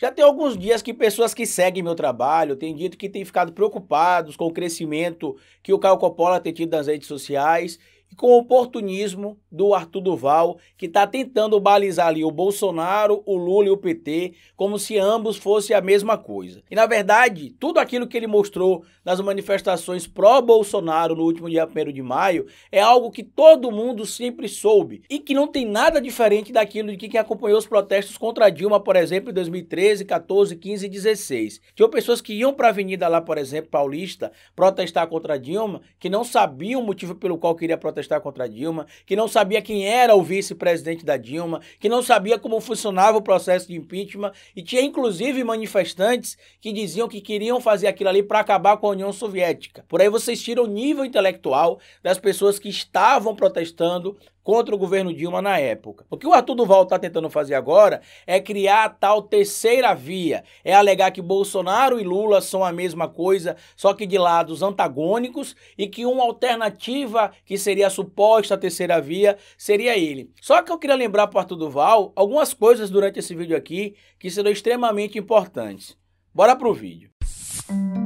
Já tem alguns dias que pessoas que seguem meu trabalho têm dito que têm ficado preocupados com o crescimento que o Caio Coppola tem tido nas redes sociais com o oportunismo do Arthur Duval, que está tentando balizar ali o Bolsonaro, o Lula e o PT, como se ambos fossem a mesma coisa. E na verdade, tudo aquilo que ele mostrou nas manifestações pró-Bolsonaro no último dia 1 de maio é algo que todo mundo sempre soube e que não tem nada diferente daquilo de quem acompanhou os protestos contra Dilma, por exemplo, em 2013, 14, 15 e 16. Tinham pessoas que iam para a avenida lá, por exemplo, paulista, protestar contra Dilma, que não sabiam o motivo pelo qual queria protestar protestar contra Dilma, que não sabia quem era o vice-presidente da Dilma, que não sabia como funcionava o processo de impeachment e tinha inclusive manifestantes que diziam que queriam fazer aquilo ali para acabar com a União Soviética. Por aí vocês tiram o nível intelectual das pessoas que estavam protestando contra o governo Dilma na época. O que o Arthur Duval está tentando fazer agora é criar a tal terceira via, é alegar que Bolsonaro e Lula são a mesma coisa, só que de lados antagônicos e que uma alternativa que seria a suposta terceira via seria ele. Só que eu queria lembrar para o Arthur Duval algumas coisas durante esse vídeo aqui que serão extremamente importantes. Bora pro vídeo. Música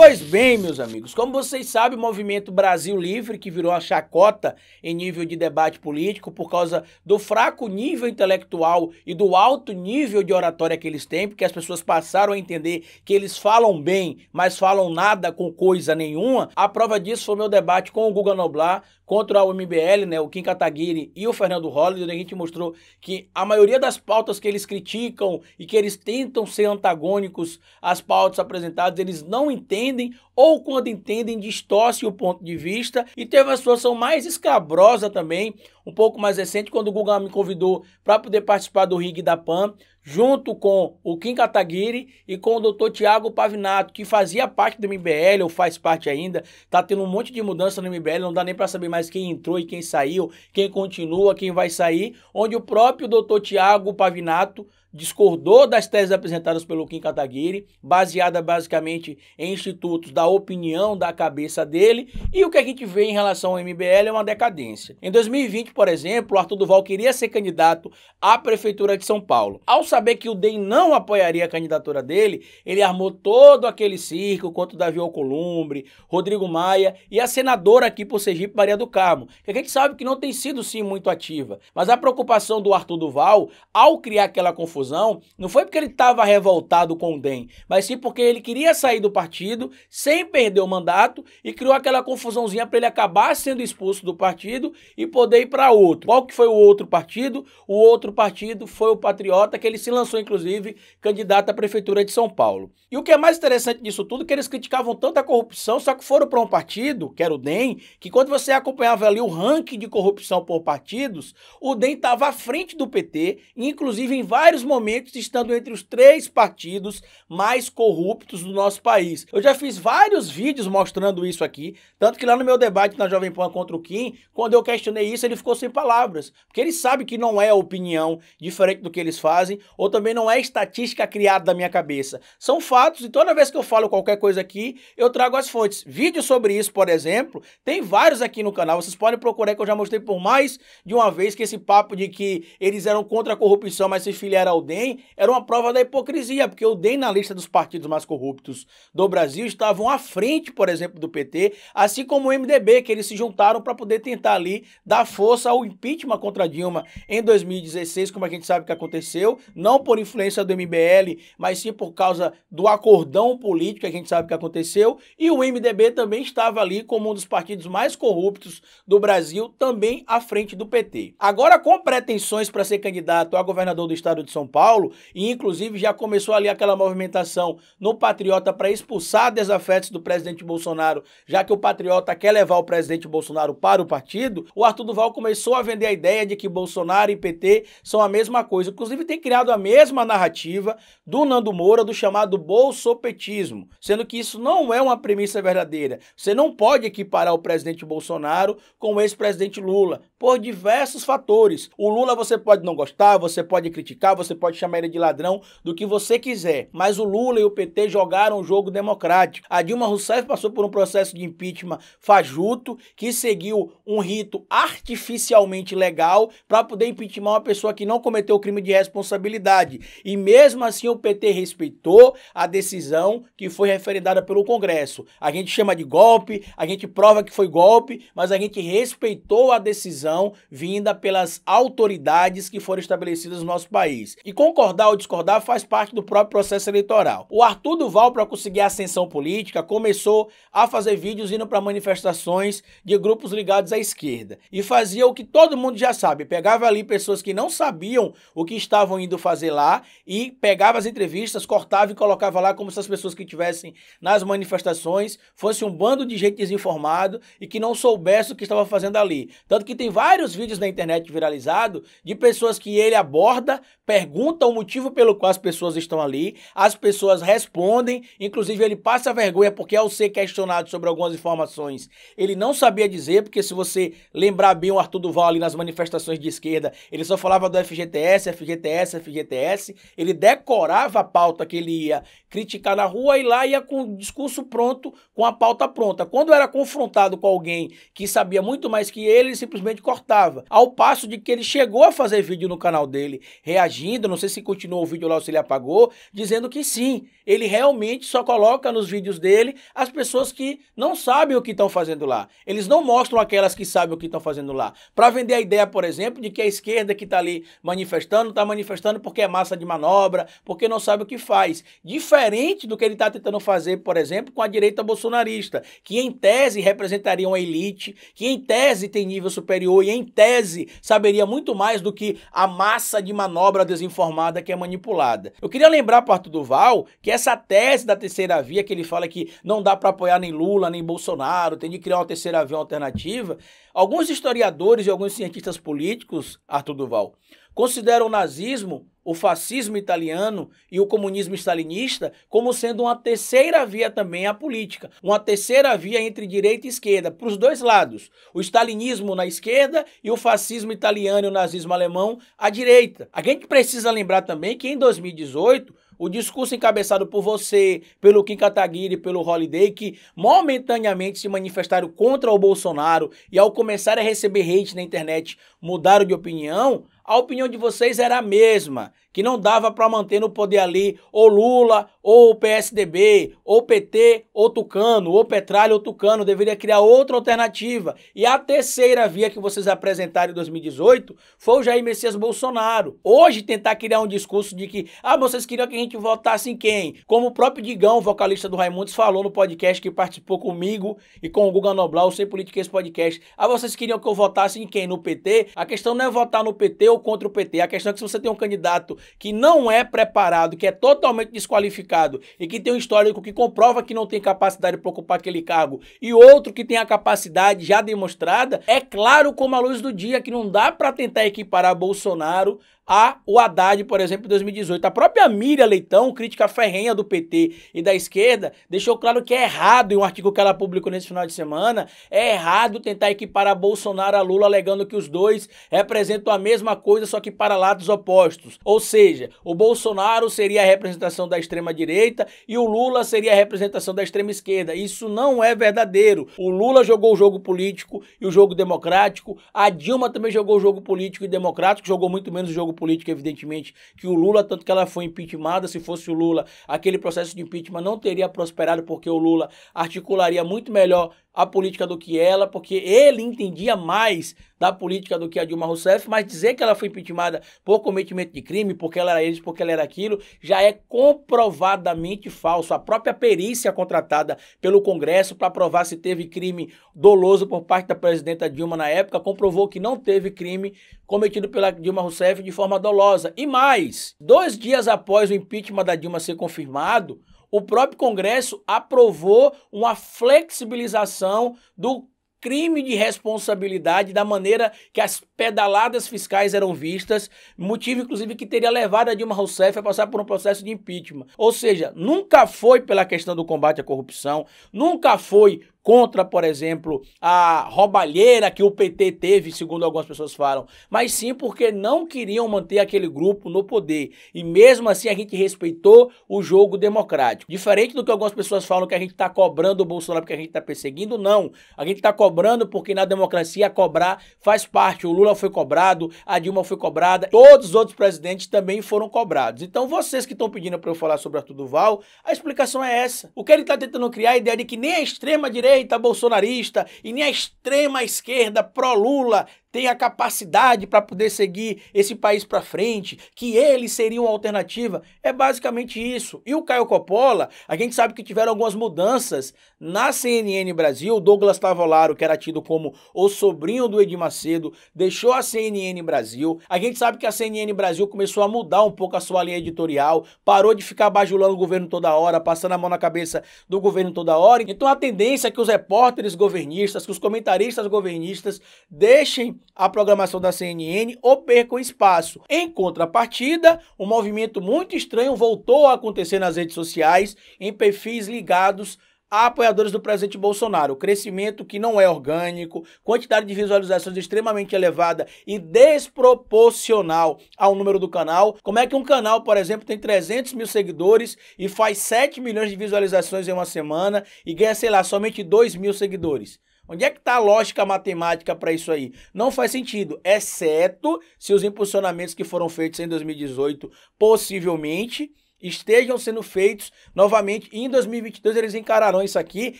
Pois bem, meus amigos, como vocês sabem, o movimento Brasil Livre, que virou uma chacota em nível de debate político por causa do fraco nível intelectual e do alto nível de oratória que eles têm, porque as pessoas passaram a entender que eles falam bem, mas falam nada com coisa nenhuma. A prova disso foi meu debate com o Guga Noblar contra o MBL, né, o Kim Kataguiri e o Fernando Holliday, onde a gente mostrou que a maioria das pautas que eles criticam e que eles tentam ser antagônicos às pautas apresentadas, eles não entendem entendem ou quando entendem distorcem o ponto de vista e teve a situação mais escabrosa também, um pouco mais recente, quando o Google me convidou para poder participar do RIG da PAN, junto com o Kim Kataguiri e com o Dr. Tiago Pavinato, que fazia parte do MBL, ou faz parte ainda, tá tendo um monte de mudança no MBL, não dá nem para saber mais quem entrou e quem saiu, quem continua, quem vai sair, onde o próprio Dr. Tiago Pavinato discordou das teses apresentadas pelo Kim Kataguiri, baseada basicamente em institutos da opinião da cabeça dele, e o que a gente vê em relação ao MBL é uma decadência. Em 2020, por exemplo, Arthur Duval queria ser candidato à prefeitura de São Paulo. Ao saber que o DEM não apoiaria a candidatura dele, ele armou todo aquele circo contra o Davi Alcolumbre, Rodrigo Maia e a senadora aqui por Sergipe, Maria do Carmo, que a gente sabe que não tem sido sim muito ativa. Mas a preocupação do Arthur Duval, ao criar aquela confusão, confusão não foi porque ele estava revoltado com o DEM, mas sim porque ele queria sair do partido sem perder o mandato e criou aquela confusãozinha para ele acabar sendo expulso do partido e poder ir para outro. Qual que foi o outro partido? O outro partido foi o Patriota, que ele se lançou, inclusive, candidato à Prefeitura de São Paulo. E o que é mais interessante disso tudo é que eles criticavam tanto a corrupção, só que foram para um partido, que era o DEM, que quando você acompanhava ali o ranking de corrupção por partidos, o DEM estava à frente do PT, inclusive em vários momentos estando entre os três partidos mais corruptos do nosso país. Eu já fiz vários vídeos mostrando isso aqui, tanto que lá no meu debate na Jovem Pan contra o Kim, quando eu questionei isso, ele ficou sem palavras, porque ele sabe que não é opinião diferente do que eles fazem, ou também não é estatística criada da minha cabeça. São fatos e toda vez que eu falo qualquer coisa aqui, eu trago as fontes. Vídeos sobre isso, por exemplo, tem vários aqui no canal, vocês podem procurar que eu já mostrei por mais de uma vez que esse papo de que eles eram contra a corrupção, mas se filiaram o DEM era uma prova da hipocrisia, porque o DEM, na lista dos partidos mais corruptos do Brasil, estavam à frente, por exemplo, do PT, assim como o MDB, que eles se juntaram para poder tentar ali dar força ao impeachment contra Dilma em 2016, como a gente sabe que aconteceu, não por influência do MBL, mas sim por causa do acordão político que a gente sabe que aconteceu, e o MDB também estava ali como um dos partidos mais corruptos do Brasil, também à frente do PT. Agora, com pretensões para ser candidato a governador do estado de São Paulo, e inclusive já começou ali aquela movimentação no Patriota para expulsar desafetos do presidente Bolsonaro, já que o Patriota quer levar o presidente Bolsonaro para o partido, o Arthur Duval começou a vender a ideia de que Bolsonaro e PT são a mesma coisa. Inclusive tem criado a mesma narrativa do Nando Moura, do chamado bolsopetismo, sendo que isso não é uma premissa verdadeira. Você não pode equiparar o presidente Bolsonaro com o ex-presidente Lula, por diversos fatores. O Lula você pode não gostar, você pode criticar, você pode chamar ele de ladrão, do que você quiser. Mas o Lula e o PT jogaram um jogo democrático. A Dilma Rousseff passou por um processo de impeachment fajuto, que seguiu um rito artificialmente legal para poder impeachment uma pessoa que não cometeu o crime de responsabilidade. E mesmo assim o PT respeitou a decisão que foi referendada pelo Congresso. A gente chama de golpe, a gente prova que foi golpe, mas a gente respeitou a decisão vinda pelas autoridades que foram estabelecidas no nosso país. E concordar ou discordar faz parte do próprio processo eleitoral. O Arthur Duval, para conseguir ascensão política, começou a fazer vídeos indo para manifestações de grupos ligados à esquerda. E fazia o que todo mundo já sabe: pegava ali pessoas que não sabiam o que estavam indo fazer lá e pegava as entrevistas, cortava e colocava lá como se as pessoas que estivessem nas manifestações fossem um bando de gente desinformado e que não soubesse o que estava fazendo ali. Tanto que tem vários vídeos na internet viralizados de pessoas que ele aborda, pergunta pergunta o motivo pelo qual as pessoas estão ali, as pessoas respondem, inclusive ele passa vergonha porque ao ser questionado sobre algumas informações, ele não sabia dizer, porque se você lembrar bem o Arthur Duval ali nas manifestações de esquerda, ele só falava do FGTS, FGTS, FGTS, ele decorava a pauta que ele ia criticar na rua e lá ia com o discurso pronto, com a pauta pronta. Quando era confrontado com alguém que sabia muito mais que ele, ele simplesmente cortava. Ao passo de que ele chegou a fazer vídeo no canal dele, reagindo não sei se continuou o vídeo lá ou se ele apagou, dizendo que sim, ele realmente só coloca nos vídeos dele as pessoas que não sabem o que estão fazendo lá. Eles não mostram aquelas que sabem o que estão fazendo lá. Para vender a ideia, por exemplo, de que a esquerda que está ali manifestando, está manifestando porque é massa de manobra, porque não sabe o que faz. Diferente do que ele está tentando fazer, por exemplo, com a direita bolsonarista, que em tese representaria uma elite, que em tese tem nível superior e em tese saberia muito mais do que a massa de manobra desinformada formada que é manipulada. Eu queria lembrar para Arthur Duval que essa tese da terceira via, que ele fala que não dá para apoiar nem Lula, nem Bolsonaro, tem de criar uma terceira via alternativa, alguns historiadores e alguns cientistas políticos, Arthur Duval, consideram o nazismo o fascismo italiano e o comunismo stalinista como sendo uma terceira via também à política, uma terceira via entre direita e esquerda, para os dois lados, o stalinismo na esquerda e o fascismo italiano e o nazismo alemão à direita. A gente precisa lembrar também que em 2018 o discurso encabeçado por você, pelo Kim Kataguiri, pelo Holiday, que momentaneamente se manifestaram contra o Bolsonaro e ao começar a receber hate na internet mudaram de opinião, a opinião de vocês era a mesma, que não dava para manter no poder ali ou Lula, ou PSDB, ou PT, ou Tucano, ou Petralha, ou Tucano, deveria criar outra alternativa. E a terceira via que vocês apresentaram em 2018 foi o Jair Messias Bolsonaro. Hoje tentar criar um discurso de que, ah, vocês queriam que a gente votasse em quem? Como o próprio Digão, vocalista do Raimundos, falou no podcast que participou comigo e com o Guga Noblar, o Sem Política esse podcast, ah, vocês queriam que eu votasse em quem? No PT? A questão não é votar no PT ou ou contra o PT. A questão é que se você tem um candidato que não é preparado, que é totalmente desqualificado e que tem um histórico que comprova que não tem capacidade para ocupar aquele cargo e outro que tem a capacidade já demonstrada, é claro como a luz do dia que não dá para tentar equiparar Bolsonaro a o Haddad, por exemplo, em 2018. A própria Miriam Leitão, crítica ferrenha do PT e da esquerda, deixou claro que é errado, em um artigo que ela publicou nesse final de semana, é errado tentar equiparar Bolsonaro a Lula alegando que os dois representam a mesma coisa, só que para lados opostos. Ou seja, o Bolsonaro seria a representação da extrema direita e o Lula seria a representação da extrema esquerda. Isso não é verdadeiro. O Lula jogou o jogo político e o jogo democrático, a Dilma também jogou o jogo político e democrático, jogou muito menos o jogo política, evidentemente, que o Lula, tanto que ela foi impeachmentada, se fosse o Lula, aquele processo de impeachment não teria prosperado, porque o Lula articularia muito melhor a política do que ela, porque ele entendia mais da política do que a Dilma Rousseff, mas dizer que ela foi impeachmentada por cometimento de crime, porque ela era isso, porque ela era aquilo, já é comprovadamente falso. A própria perícia contratada pelo Congresso para provar se teve crime doloso por parte da presidenta Dilma na época comprovou que não teve crime cometido pela Dilma Rousseff de forma dolosa. E mais, dois dias após o impeachment da Dilma ser confirmado, o próprio Congresso aprovou uma flexibilização do crime de responsabilidade da maneira que as pedaladas fiscais eram vistas, motivo inclusive que teria levado a Dilma Rousseff a passar por um processo de impeachment. Ou seja, nunca foi pela questão do combate à corrupção, nunca foi contra, por exemplo, a roubalheira que o PT teve, segundo algumas pessoas falam, mas sim porque não queriam manter aquele grupo no poder. E mesmo assim a gente respeitou o jogo democrático. Diferente do que algumas pessoas falam que a gente está cobrando o Bolsonaro porque a gente está perseguindo, não. A gente está cobrando porque na democracia cobrar faz parte. O Lula foi cobrado, a Dilma foi cobrada, todos os outros presidentes também foram cobrados. Então vocês que estão pedindo para eu falar sobre Arthur Duval, a explicação é essa. O que ele está tentando criar é a ideia de que nem a extrema-direita direita bolsonarista e nem a extrema esquerda pró-Lula tenha capacidade para poder seguir esse país para frente, que eles seriam uma alternativa. É basicamente isso. E o Caio Coppola, a gente sabe que tiveram algumas mudanças na CNN Brasil. Douglas Tavolaro, que era tido como o sobrinho do Edir Macedo, deixou a CNN Brasil. A gente sabe que a CNN Brasil começou a mudar um pouco a sua linha editorial, parou de ficar bajulando o governo toda hora, passando a mão na cabeça do governo toda hora. Então a tendência é que os repórteres governistas, que os comentaristas governistas deixem a programação da CNN ou percam espaço. Em contrapartida, um movimento muito estranho voltou a acontecer nas redes sociais, em perfis ligados a apoiadores do presidente Bolsonaro. Crescimento que não é orgânico, quantidade de visualizações extremamente elevada e desproporcional ao número do canal. Como é que um canal, por exemplo, tem 300 mil seguidores e faz 7 milhões de visualizações em uma semana e ganha, sei lá, somente 2 mil seguidores? Onde é que está a lógica matemática para isso aí? Não faz sentido, exceto se os impulsionamentos que foram feitos em 2018 possivelmente estejam sendo feitos novamente. E em 2022 eles encararão isso aqui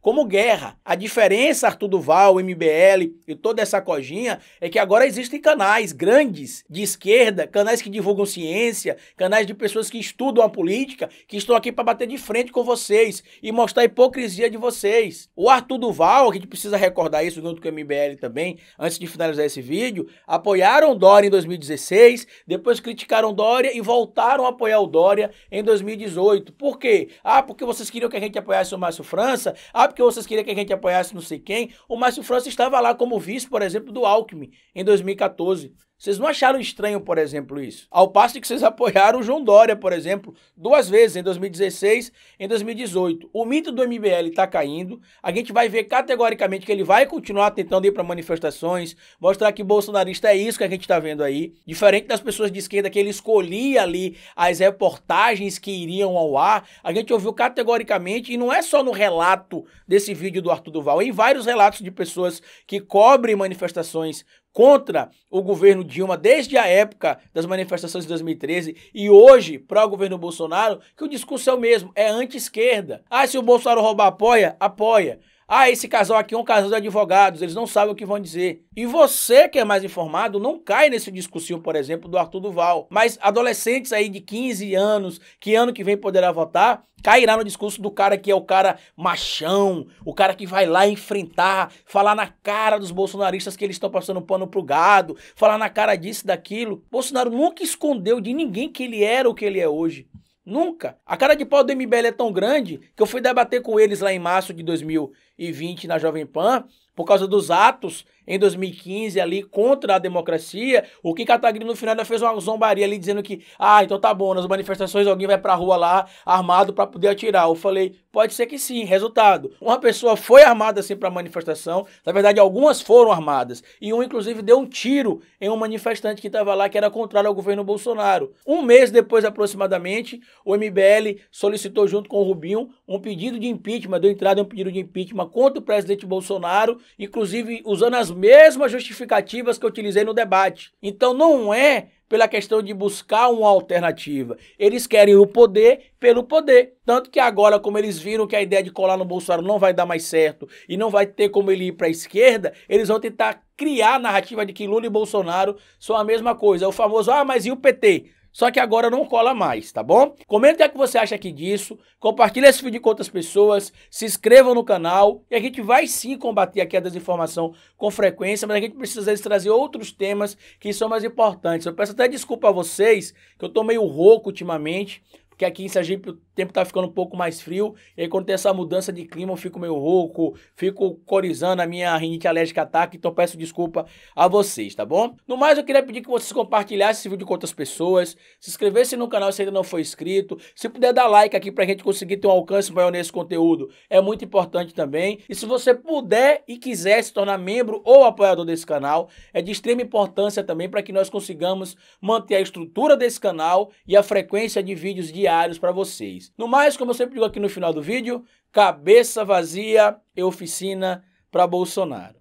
como guerra. A diferença, Arthur Duval, MBL e toda essa cojinha, é que agora existem canais grandes de esquerda, canais que divulgam ciência, canais de pessoas que estudam a política, que estão aqui para bater de frente com vocês e mostrar a hipocrisia de vocês. O Arthur Duval, que a gente precisa recordar isso junto com o MBL também, antes de finalizar esse vídeo, apoiaram Dória em 2016, depois criticaram Dória e voltaram a apoiar o Dória em 2018. Por quê? Ah, porque vocês queriam que a gente apoiasse o Márcio França? Ah, porque vocês queriam que a gente apoiasse não sei quem? O Márcio França estava lá como vice, por exemplo, do Alckmin em 2014. Vocês não acharam estranho, por exemplo, isso? Ao passo que vocês apoiaram o João Dória, por exemplo, duas vezes, em 2016 e em 2018. O mito do MBL está caindo. A gente vai ver categoricamente que ele vai continuar tentando ir para manifestações, mostrar que bolsonarista é isso que a gente está vendo aí. Diferente das pessoas de esquerda que ele escolhia ali as reportagens que iriam ao ar, a gente ouviu categoricamente, e não é só no relato desse vídeo do Arthur Duval, em vários relatos de pessoas que cobrem manifestações contra o governo Dilma desde a época das manifestações de 2013 e hoje para o governo Bolsonaro, que o discurso é o mesmo, é anti-esquerda. Ah, se o Bolsonaro roubar, apoia? Apoia. Ah, esse casal aqui é um casal de advogados, eles não sabem o que vão dizer. E você que é mais informado não cai nesse discursinho, por exemplo, do Arthur Duval. Mas adolescentes aí de 15 anos, que ano que vem poderá votar, cairá no discurso do cara que é o cara machão, o cara que vai lá enfrentar, falar na cara dos bolsonaristas que eles estão passando pano pro gado, falar na cara disso, daquilo. Bolsonaro nunca escondeu de ninguém que ele era o que ele é hoje. Nunca. A cara de pau do MBL é tão grande que eu fui debater com eles lá em março de 2020 na Jovem Pan por causa dos atos em 2015 ali contra a democracia, o que Kataguiri no final ainda fez uma zombaria ali dizendo que, ah, então tá bom, nas manifestações alguém vai pra rua lá armado para poder atirar. Eu falei, pode ser que sim. Resultado, uma pessoa foi armada assim pra manifestação, na verdade algumas foram armadas, e um inclusive deu um tiro em um manifestante que tava lá que era contrário ao governo Bolsonaro. Um mês depois aproximadamente, o MBL solicitou junto com o Rubinho um pedido de impeachment, deu entrada em um pedido de impeachment contra o presidente Bolsonaro inclusive usando as mesmas justificativas que eu utilizei no debate. Então não é pela questão de buscar uma alternativa. Eles querem o poder pelo poder. Tanto que agora, como eles viram que a ideia de colar no Bolsonaro não vai dar mais certo e não vai ter como ele ir para a esquerda, eles vão tentar criar a narrativa de que Lula e Bolsonaro são a mesma coisa. É o famoso, ah, mas e o PT? só que agora não cola mais, tá bom? Comenta o é que você acha aqui disso, compartilha esse vídeo com outras pessoas, se inscrevam no canal e a gente vai sim combater aqui a desinformação com frequência, mas a gente precisa às vezes trazer outros temas que são mais importantes. Eu peço até desculpa a vocês, que eu tô meio rouco ultimamente, que aqui em Sergipe o tempo tá ficando um pouco mais frio, e aí quando tem essa mudança de clima eu fico meio rouco, fico corizando a minha rinite alérgica ataque, então peço desculpa a vocês, tá bom? No mais, eu queria pedir que vocês compartilhassem esse vídeo com outras pessoas, se inscrevessem no canal se ainda não foi inscrito, se puder dar like aqui pra gente conseguir ter um alcance maior nesse conteúdo, é muito importante também, e se você puder e quiser se tornar membro ou apoiador desse canal, é de extrema importância também para que nós consigamos manter a estrutura desse canal e a frequência de vídeos diários diários para vocês. No mais, como eu sempre digo aqui no final do vídeo, cabeça vazia e oficina para Bolsonaro.